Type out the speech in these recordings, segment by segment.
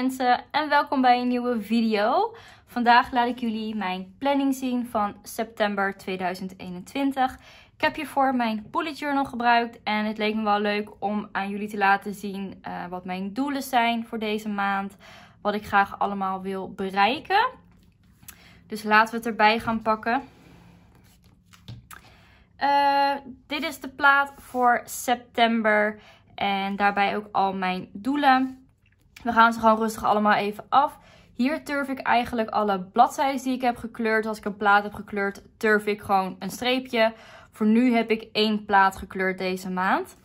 mensen en welkom bij een nieuwe video. Vandaag laat ik jullie mijn planning zien van september 2021. Ik heb hiervoor mijn bullet journal gebruikt en het leek me wel leuk om aan jullie te laten zien eh, wat mijn doelen zijn voor deze maand. Wat ik graag allemaal wil bereiken. Dus laten we het erbij gaan pakken. Eh, dit is de plaat voor september en daarbij ook al mijn doelen. We gaan ze gewoon rustig allemaal even af. Hier turf ik eigenlijk alle bladzijden die ik heb gekleurd. Als ik een plaat heb gekleurd, turf ik gewoon een streepje. Voor nu heb ik één plaat gekleurd deze maand.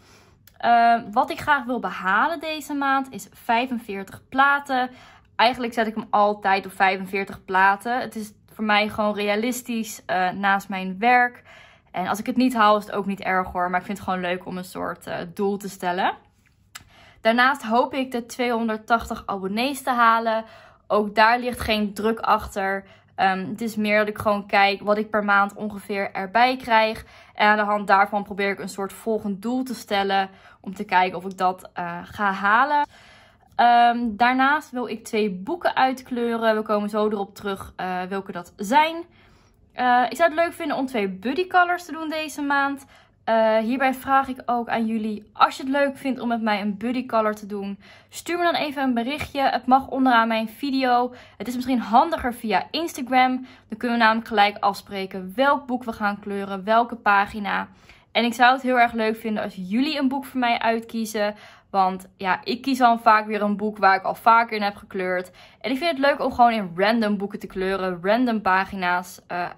Ehm, wat ik graag wil behalen deze maand is 45 platen. Eigenlijk zet ik hem altijd op 45 platen. Het is voor mij gewoon realistisch eh, naast mijn werk. En als ik het niet haal is het ook niet erg hoor. Maar ik vind het gewoon leuk om een soort eh, doel te stellen. Daarnaast hoop ik de 280 abonnees te halen. Ook daar ligt geen druk achter. Ehm, het is meer dat ik gewoon kijk wat ik per maand ongeveer erbij krijg. En aan de hand daarvan probeer ik een soort volgend doel te stellen. Om te kijken of ik dat eh, ga halen. Ehm, daarnaast wil ik twee boeken uitkleuren. We komen zo erop terug eh, welke dat zijn. Eh, ik zou het leuk vinden om twee buddy colors te doen deze maand. Eh, hierbij vraag ik ook aan jullie, als je het leuk vindt om met mij een buddy color te doen, stuur me dan even een berichtje. Het mag onderaan mijn video. Het is misschien handiger via Instagram. Dan kunnen we namelijk gelijk afspreken welk boek we gaan kleuren, welke pagina. En ik zou het heel erg leuk vinden als jullie een boek voor mij uitkiezen. Want ja, ik kies dan vaak weer een boek waar ik al vaker in heb gekleurd. En ik vind het leuk om gewoon in random boeken te kleuren, random pagina's eh,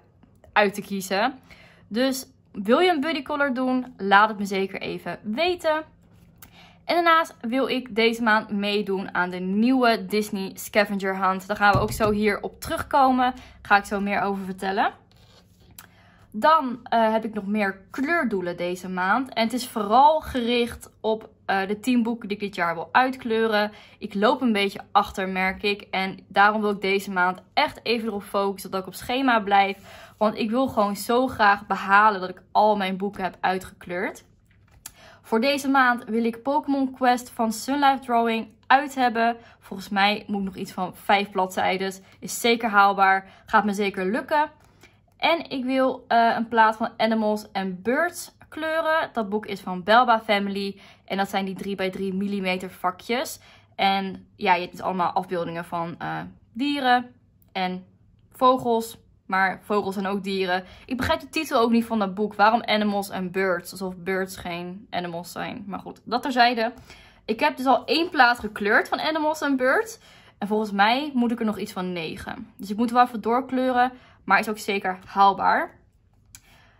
uit te kiezen. Dus wil je een buddy color doen? Laat het me zeker even weten. En daarnaast wil ik deze maand meedoen aan de nieuwe Disney Scavenger Hunt. Daar gaan we ook zo hier op terugkomen. Daar ga ik zo meer over vertellen. Dan eh, heb ik nog meer kleurdoelen deze maand. En het is vooral gericht op eh, de 10 boeken die ik dit jaar wil uitkleuren. Ik loop een beetje achter, merk ik. En daarom wil ik deze maand echt even erop focussen dat ik op schema blijf. Want ik wil gewoon zo graag behalen dat ik al mijn boeken heb uitgekleurd. Voor deze maand wil ik Pokémon Quest van Sunlife Drawing uit hebben. Volgens mij moet ik nog iets van 5 bladzijden. Dus is zeker haalbaar. Gaat me zeker lukken. En ik wil eh, een plaat van Animals and Birds kleuren. Dat boek is van Belba Family. En dat zijn die 3x3 mm vakjes. En ja, het is allemaal afbeeldingen van eh, dieren en vogels. Maar vogels zijn ook dieren. Ik begrijp de titel ook niet van dat boek. Waarom Animals and Birds? Alsof birds geen animals zijn. Maar goed, dat terzijde. Ik heb dus al één plaat gekleurd van Animals and Birds. En volgens mij moet ik er nog iets van negen. Dus ik moet wel even doorkleuren. Maar is ook zeker haalbaar.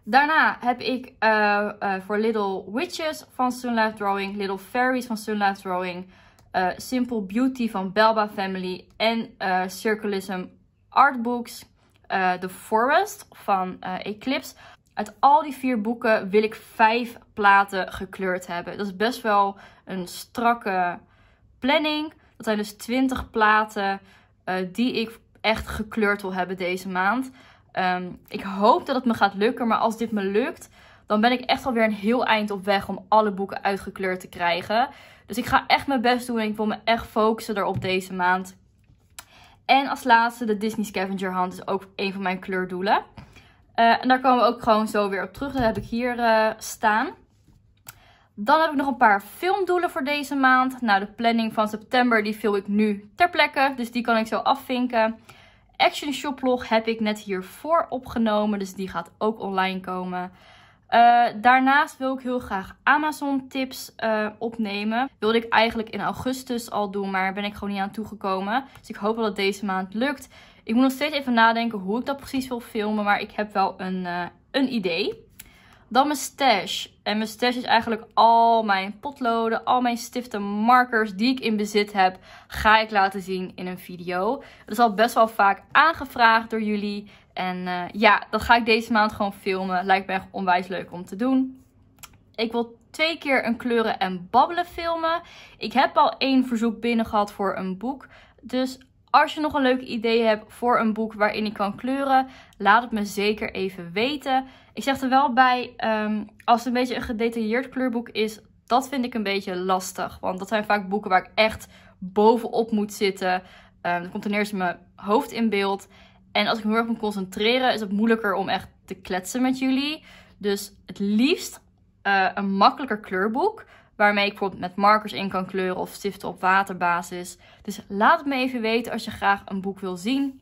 Daarna heb ik eh, eh, voor Little Witches van Sunlight Drawing, Little Fairies van Sunlight Drawing, eh, Simple Beauty van Belba Family en Circulism Artbooks, The Forest van Eclipse. Uit al die vier boeken wil ik vijf platen gekleurd hebben. Dat is best wel een strakke planning. Dat zijn dus 20 platen die ik echt gekleurd wil hebben deze maand. Um, ik hoop dat het me gaat lukken, maar als dit me lukt, dan ben ik echt alweer een heel eind op weg om alle boeken uitgekleurd te krijgen. Dus ik ga echt mijn best doen en ik wil me echt focussen erop deze maand. En als laatste de Disney Scavenger Hunt is ook een van mijn kleurdoelen. Eh, en daar komen we ook gewoon zo weer op terug. Dat heb ik hier eh, staan. Dan heb ik nog een paar filmdoelen voor deze maand. Nou, de planning van september die vul ik nu ter plekke. Dus die kan ik zo afvinken. Action shoplog heb ik net hiervoor opgenomen. Dus die gaat ook online komen. Eh, daarnaast wil ik heel graag Amazon tips eh, opnemen. Wilde ik eigenlijk in augustus al doen, maar ben ik gewoon niet aan toegekomen. Dus ik hoop dat het deze maand lukt. Ik moet nog steeds even nadenken hoe ik dat precies wil filmen, maar ik heb wel een, eh, een idee. Dan mijn stash. En mijn stash is eigenlijk al mijn potloden, al mijn stiften, markers die ik in bezit heb, ga ik laten zien in een video. Dat is al best wel vaak aangevraagd door jullie. En eh, ja, dat ga ik deze maand gewoon filmen. Lijkt me echt onwijs leuk om te doen. Ik wil twee keer een kleuren en babbelen filmen. Ik heb al één verzoek binnen gehad voor een boek. Dus als je nog een leuk idee hebt voor een boek waarin ik kan kleuren, laat het me zeker even weten. Ik zeg er wel bij, ehm, als het een beetje een gedetailleerd kleurboek is, dat vind ik een beetje lastig. Want dat zijn vaak boeken waar ik echt bovenop moet zitten. Um, dan komt ten eerste mijn hoofd in beeld. En als ik me heel erg moet concentreren, is het moeilijker om echt te kletsen met jullie. Dus het liefst eh, een makkelijker kleurboek waarmee ik bijvoorbeeld met markers in kan kleuren of stiften op waterbasis. Dus laat het me even weten als je graag een boek wil zien.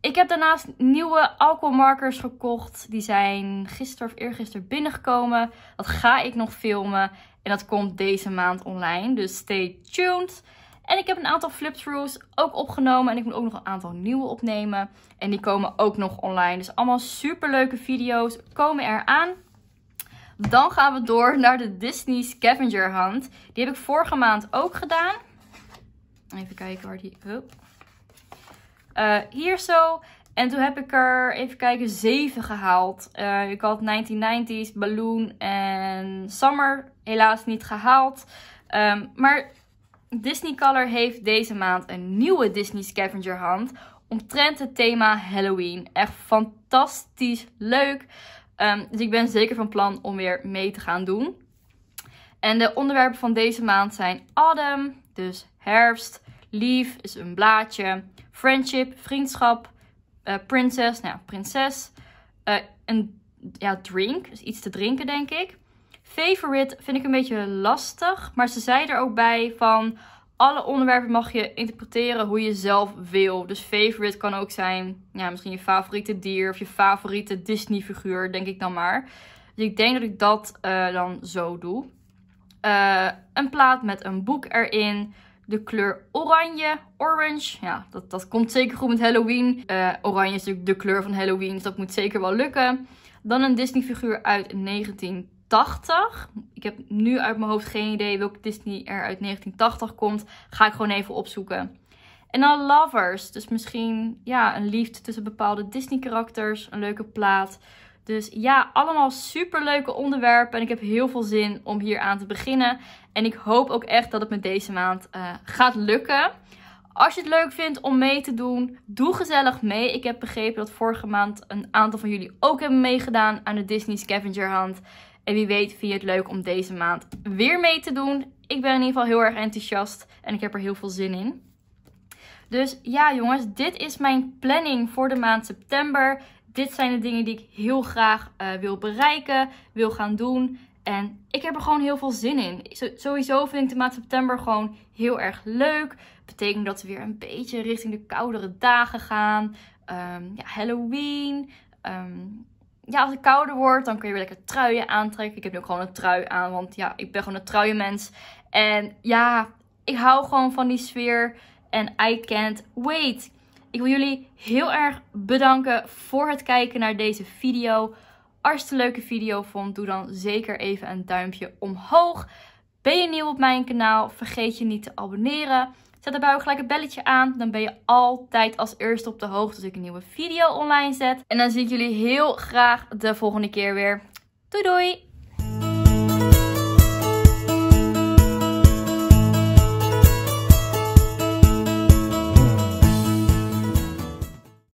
Ik heb daarnaast nieuwe alcoholmarkers gekocht. Die zijn gisteren of eergisteren binnengekomen. Dat ga ik nog filmen. En dat komt deze maand online. Dus stay tuned. En ik heb een aantal flip-throughs ook opgenomen. En ik moet ook nog een aantal nieuwe opnemen. En die komen ook nog online. Dus allemaal super leuke video's komen eraan. Dan gaan we door naar de Disney Scavenger Hunt. Die heb ik vorige maand ook gedaan. Even kijken waar die... Eh, hier zo. En toen heb ik er, even kijken, 7 gehaald. Eh, ik had 1990s, Balloon en Summer helaas niet gehaald. Ehm, maar Disney Color heeft deze maand een nieuwe Disney Scavenger Hunt. Omtrent het thema Halloween. Echt fantastisch leuk. Ehm, dus ik ben zeker van plan om weer mee te gaan doen. En de onderwerpen van deze maand zijn Adam dus herfst. Lief is een blaadje. Friendship, vriendschap. Uh, princess, nou ja, prinses. een eh, ja, drink, dus iets te drinken denk ik. Favorite vind ik een beetje lastig, maar ze zei er ook bij van alle onderwerpen mag je interpreteren hoe je zelf wil. Dus favorite kan ook zijn, ja, misschien je favoriete dier of je favoriete Disney figuur, denk ik dan maar. Dus ik denk dat ik dat eh, dan zo doe. Eh, een plaat met een boek erin. De kleur oranje, orange. Ja, dat, dat komt zeker goed met Halloween. Eh, oranje is natuurlijk de kleur van Halloween, dus dat moet zeker wel lukken. Dan een Disney figuur uit 19 1980. Ik heb nu uit mijn hoofd geen idee welke Disney er uit 1980 komt. Ga ik gewoon even opzoeken. En dan Lovers. Dus misschien ja, een liefde tussen bepaalde Disney-karakters. Een leuke plaat. Dus ja, allemaal super leuke onderwerpen. En ik heb heel veel zin om hier aan te beginnen. En ik hoop ook echt dat het met deze maand eh, gaat lukken. Als je het leuk vindt om mee te doen, doe gezellig mee. Ik heb begrepen dat vorige maand een aantal van jullie ook hebben meegedaan aan de Disney Scavenger Hunt. En wie weet vind je het leuk om deze maand weer mee te doen. Ik ben in ieder geval heel erg enthousiast en ik heb er heel veel zin in. Dus ja jongens, dit is mijn planning voor de maand september. Dit zijn de dingen die ik heel graag eh, wil bereiken, wil gaan doen. En ik heb er gewoon heel veel zin in. Sowieso vind ik de maand september gewoon heel erg leuk. Betekent dat we weer een beetje richting de koudere dagen gaan. Um, ja, Halloween. Ehm, ja, als het kouder wordt, dan kun je weer lekker truien aantrekken. Ik heb nu ook gewoon een trui aan, want ja, ik ben gewoon een truienmens. En ja, ik hou gewoon van die sfeer. En I can't wait. Ik wil jullie heel erg bedanken voor het kijken naar deze video. Als je het een leuke video vond, doe dan zeker even een duimpje omhoog. Ben je nieuw op mijn kanaal? Vergeet je niet te abonneren. Zet daarbij ook gelijk een belletje aan. Dan ben je altijd als eerste op de hoogte als ik een nieuwe video online zet. En dan zie ik jullie heel graag de volgende keer weer. Doei doei!